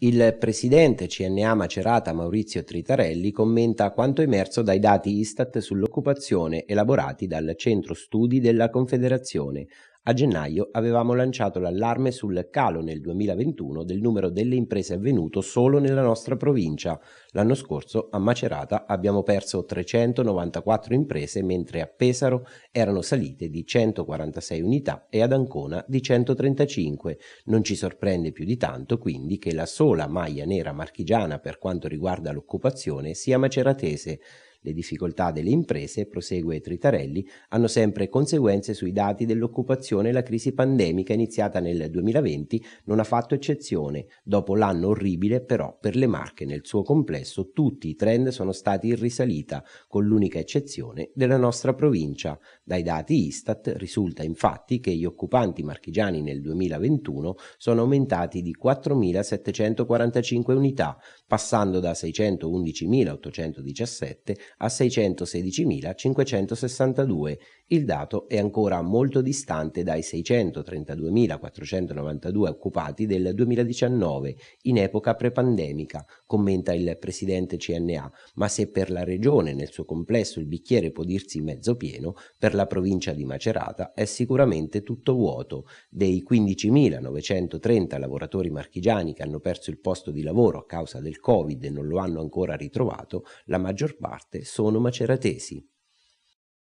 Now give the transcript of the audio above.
Il presidente CNA Macerata Maurizio Tritarelli commenta quanto emerso dai dati Istat sull'occupazione elaborati dal Centro Studi della Confederazione, a gennaio avevamo lanciato l'allarme sul calo nel 2021 del numero delle imprese avvenuto solo nella nostra provincia. L'anno scorso a Macerata abbiamo perso 394 imprese mentre a Pesaro erano salite di 146 unità e ad Ancona di 135. Non ci sorprende più di tanto quindi che la sola maglia nera marchigiana per quanto riguarda l'occupazione sia maceratese le difficoltà delle imprese, prosegue Tritarelli, hanno sempre conseguenze sui dati dell'occupazione e la crisi pandemica iniziata nel 2020 non ha fatto eccezione. Dopo l'anno orribile, però, per le marche nel suo complesso tutti i trend sono stati in risalita, con l'unica eccezione della nostra provincia. Dai dati Istat risulta infatti che gli occupanti marchigiani nel 2021 sono aumentati di 4.745 unità, passando da 611.817 a 616.562. Il dato è ancora molto distante dai 632.492 occupati del 2019, in epoca prepandemica, commenta il presidente CNA, ma se per la regione nel suo complesso il bicchiere può dirsi mezzo pieno, per la provincia di Macerata è sicuramente tutto vuoto. Dei 15.930 lavoratori marchigiani che hanno perso il posto di lavoro a causa del Covid e non lo hanno ancora ritrovato, la maggior parte sono maceratesi.